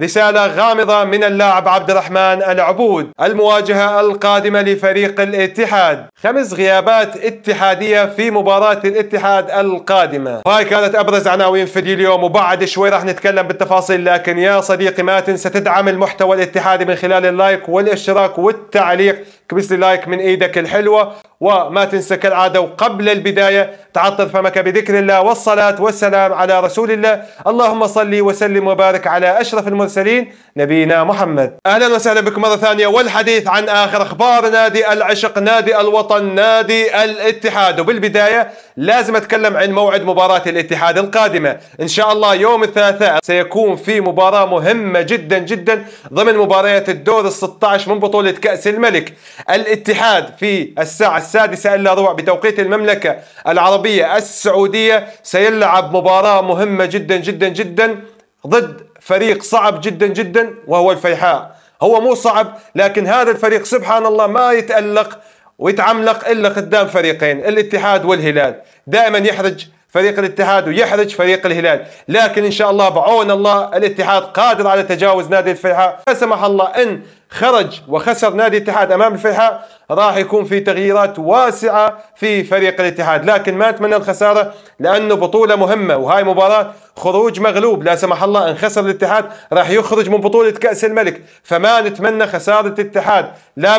رسالة غامضة من اللاعب عبد الرحمن العبود المواجهة القادمة لفريق الاتحاد خمس غيابات اتحادية في مباراة الاتحاد القادمة وهاي كانت أبرز عناوين فيديو اليوم وبعد شوي راح نتكلم بالتفاصيل لكن يا صديقي ما تنسى تدعم المحتوى الاتحادي من خلال اللايك والاشتراك والتعليق كبس لي لايك من ايدك الحلوه وما تنسى كالعاده وقبل البدايه تعطر فمك بذكر الله والصلاه والسلام على رسول الله، اللهم صل وسلم وبارك على اشرف المرسلين نبينا محمد. اهلا وسهلا بكم مره ثانيه والحديث عن اخر اخبار نادي العشق، نادي الوطن، نادي الاتحاد، وبالبدايه لازم اتكلم عن موعد مباراه الاتحاد القادمه، ان شاء الله يوم الثلاثاء سيكون في مباراه مهمه جدا جدا ضمن مباريات الدور ال 16 من بطوله كاس الملك. الاتحاد في الساعة السادسة إلا ربع بتوقيت المملكة العربية السعودية سيلعب مباراة مهمة جدا جدا جدا ضد فريق صعب جدا جدا وهو الفيحاء هو مو صعب لكن هذا الفريق سبحان الله ما يتألق ويتعملق إلا قدام فريقين الاتحاد والهلال دائما يحرج فريق الاتحاد ويحرج فريق الهلال لكن ان شاء الله بعون الله الاتحاد قادر على تجاوز نادي الفيحاء لا سمح الله ان خرج وخسر نادي الاتحاد امام الفيحاء راح يكون في تغييرات واسعه في فريق الاتحاد لكن ما اتمنى الخساره لانه بطوله مهمه وهاي مباراه خروج مغلوب لا سمح الله ان خسر الاتحاد راح يخرج من بطوله كاس الملك فما نتمنى خساره الاتحاد لا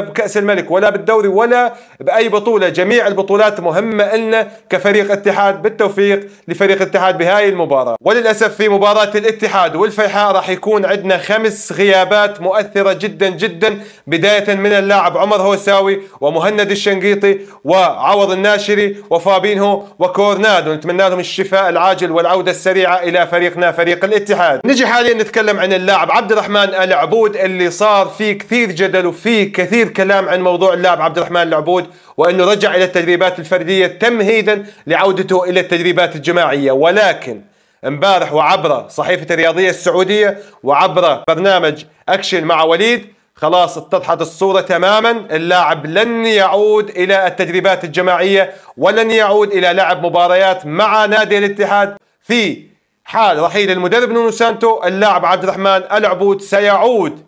بكاس الملك ولا بالدوري ولا باي بطوله جميع البطولات مهمه لنا كفريق اتحاد بالتوفيق لفريق الاتحاد بهاي المباراه وللاسف في مباراه الاتحاد والفيحاء راح يكون عندنا خمس غيابات مؤثره جدا جدا بداية من اللاعب عمر هوساوي ومهند الشنقيطي وعوض الناشري وفابينهو وكورنادو نتمنى لهم الشفاء العاجل والعودة السريعة إلى فريقنا فريق الاتحاد نجي حاليا نتكلم عن اللاعب عبد الرحمن العبود اللي صار فيه كثير جدل وفيه كثير كلام عن موضوع اللاعب عبد الرحمن العبود وأنه رجع إلى التدريبات الفردية تمهيدا لعودته إلى التدريبات الجماعية ولكن امبارح وعبر صحيفة الرياضية السعودية وعبر برنامج أكشن مع وليد خلاص اتضحت الصورة تماما اللاعب لن يعود إلى التدريبات الجماعية ولن يعود إلى لعب مباريات مع نادي الاتحاد في حال رحيل المدرب نونو سانتو اللاعب عبد الرحمن العبود سيعود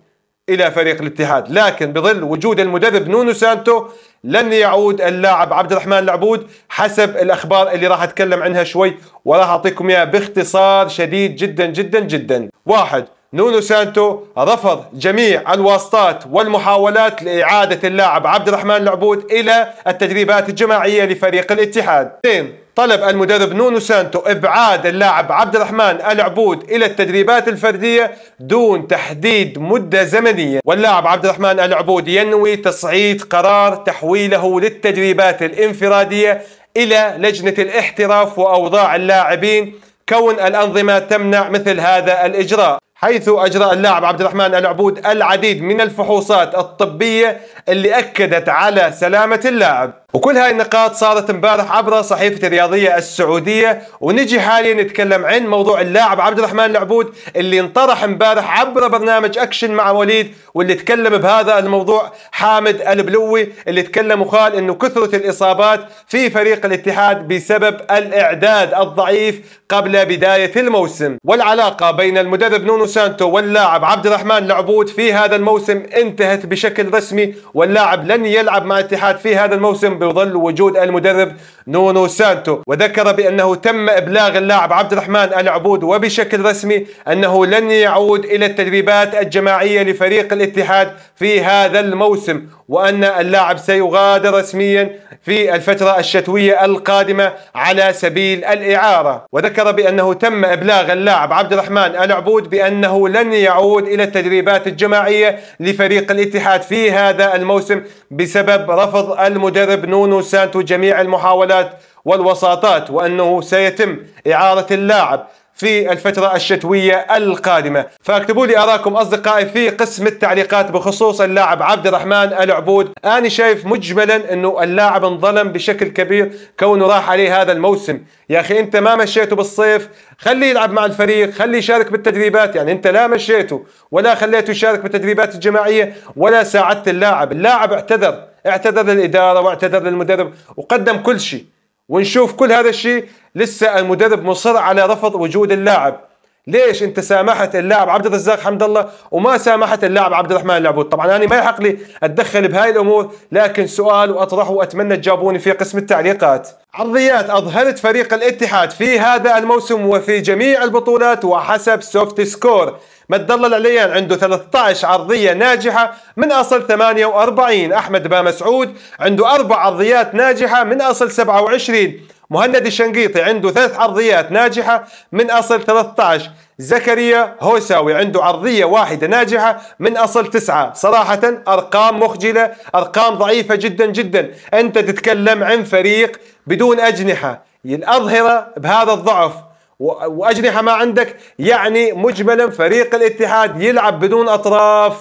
إلى فريق الاتحاد لكن بظل وجود المدرب نونو سانتو لن يعود اللاعب عبد الرحمن العبود حسب الاخبار اللي راح اتكلم عنها شوي وراح اعطيكم اياها باختصار شديد جدا جدا جدا واحد نونو سانتو رفض جميع الواسطات والمحاولات لإعادة اللاعب عبد الرحمن العبود إلى التدريبات الجماعية لفريق الاتحاد اثنين طلب المدرب نونو سانتو ابعاد اللاعب عبد الرحمن العبود الى التدريبات الفرديه دون تحديد مده زمنيه، واللاعب عبد الرحمن العبود ينوي تصعيد قرار تحويله للتدريبات الانفراديه الى لجنه الاحتراف واوضاع اللاعبين كون الانظمه تمنع مثل هذا الاجراء. حيث اجرى اللاعب عبد الرحمن العبود العديد من الفحوصات الطبيه اللي اكدت على سلامه اللاعب وكل هاي النقاط صارت امبارح عبر صحيفة الرياضية السعودية ونجي حاليا نتكلم عن موضوع اللاعب عبد الرحمن العبود اللي انطرح امبارح عبر برنامج اكشن مع وليد واللي تكلم بهذا الموضوع حامد البلوي اللي تكلم وقال انه كثرة الاصابات في فريق الاتحاد بسبب الاعداد الضعيف قبل بداية الموسم والعلاقة بين المدرب نونو سانتو واللاعب عبد الرحمن العبود في هذا الموسم انتهت بشكل رسمي واللاعب لن يلعب مع الاتحاد في هذا الموسم بظل وجود المدرب نونو سانتو وذكر بأنه تم إبلاغ اللاعب عبد الرحمن العبود وبشكل رسمي أنه لن يعود إلى التدريبات الجماعية لفريق الاتحاد في هذا الموسم وأن اللاعب سيغادر رسميا في الفترة الشتوية القادمة على سبيل الإعارة وذكر بأنه تم إبلاغ اللاعب عبد الرحمن العبود بأنه لن يعود إلى التدريبات الجماعية لفريق الاتحاد في هذا الموسم بسبب رفض المدرب نونو سانتو جميع المحاولات الوسادات والوساطات وأنه سيتم إعارة اللاعب في الفترة الشتوية القادمة فاكتبوا لي أراكم أصدقائي في قسم التعليقات بخصوص اللاعب عبد الرحمن العبود أنا شايف مجملا أنه اللاعب انظلم بشكل كبير كونه راح عليه هذا الموسم يا أخي أنت ما مشيته بالصيف خليه يلعب مع الفريق خليه يشارك بالتدريبات يعني أنت لا مشيته ولا خليته يشارك بالتدريبات الجماعية ولا ساعدت اللاعب اللاعب اعتذر اعتذر للاداره واعتذر للمدرب وقدم كل شيء ونشوف كل هذا الشيء لسه المدرب مصر على رفض وجود اللاعب ليش انت سامحت اللاعب عبد الرزاق حمد الله وما سامحت اللاعب عبد الرحمن العبود طبعا انا ما يحق لي اتدخل بهاي الامور لكن سؤال واطرحه واتمنى تجاوبوني في قسم التعليقات عرضيات اظهرت فريق الاتحاد في هذا الموسم وفي جميع البطولات وحسب سوفت سكور مد الله العليان عنده 13 عرضية ناجحة من أصل 48 أحمد با مسعود عنده أربع عرضيات ناجحة من أصل 27 مهند الشنقيطي عنده ثلاث عرضيات ناجحة من أصل 13 زكريا هوساوي عنده عرضية واحدة ناجحة من أصل تسعة صراحة أرقام مخجلة أرقام ضعيفة جدا جدا أنت تتكلم عن فريق بدون أجنحة الأظهرة بهذا الضعف واجنحه ما عندك يعني مجملا فريق الاتحاد يلعب بدون اطراف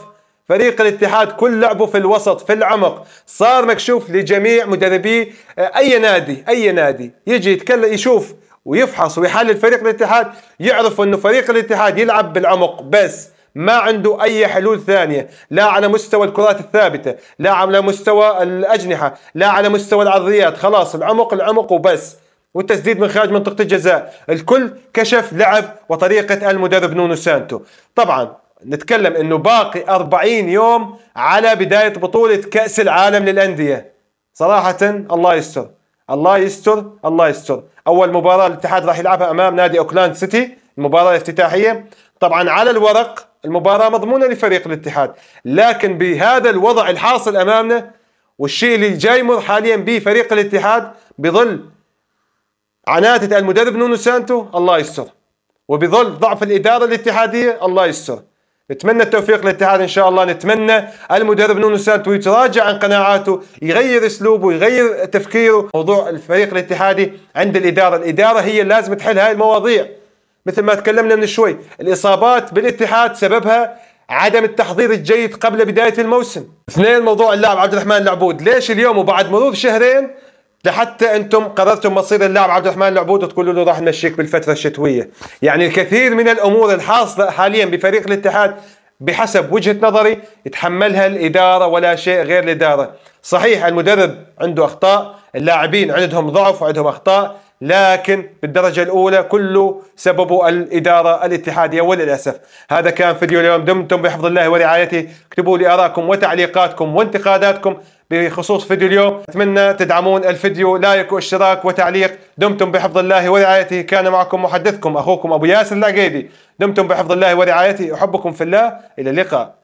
فريق الاتحاد كل لعبه في الوسط في العمق صار مكشوف لجميع مدربي آه، اي نادي اي نادي يجي يتكلم يشوف ويفحص ويحلل فريق الاتحاد يعرف انه فريق الاتحاد يلعب بالعمق بس ما عنده اي حلول ثانيه لا على مستوى الكرات الثابته لا على مستوى الاجنحه لا على مستوى العرضيات خلاص العمق العمق وبس والتسديد من خارج منطقه الجزاء الكل كشف لعب وطريقه المدرب نونو سانتو طبعا نتكلم انه باقي 40 يوم على بدايه بطوله كاس العالم للانديه صراحه الله يستر الله يستر الله يستر اول مباراه الاتحاد راح يلعبها امام نادي اوكلاند سيتي المباراه الافتتاحيه طبعا على الورق المباراه مضمونه لفريق الاتحاد لكن بهذا الوضع الحاصل امامنا والشيء اللي جاي مر حاليا به فريق الاتحاد بظل عناتة المدرب نونو سانتو الله يستر وبظل ضعف الإدارة الاتحادية الله يستر نتمنى التوفيق للاتحاد ان شاء الله نتمنى المدرب نونو سانتو يتراجع عن قناعاته يغير اسلوبه يغير تفكيره موضوع الفريق الاتحادي عند الاداره الاداره هي لازم تحل هاي المواضيع مثل ما تكلمنا من شوي الاصابات بالاتحاد سببها عدم التحضير الجيد قبل بدايه الموسم اثنين موضوع اللاعب عبد الرحمن العبود ليش اليوم وبعد مرور شهرين لحتى انتم قررتم مصير اللاعب عبد الرحمن العبود وتقولوا له راح نمشيك بالفتره الشتويه، يعني الكثير من الامور الحاصله حاليا بفريق الاتحاد بحسب وجهه نظري يتحملها الاداره ولا شيء غير الاداره، صحيح المدرب عنده اخطاء، اللاعبين عندهم ضعف وعندهم اخطاء، لكن بالدرجه الاولى كله سببه الاداره الاتحاديه وللاسف، هذا كان فيديو اليوم دمتم بحفظ الله ورعايته، اكتبوا لي ارائكم وتعليقاتكم وانتقاداتكم بخصوص فيديو اليوم أتمنى تدعمون الفيديو لايك واشتراك وتعليق دمتم بحفظ الله ورعايته كان معكم محدثكم أخوكم أبو ياسر العقيدي دمتم بحفظ الله ورعايته أحبكم في الله إلى اللقاء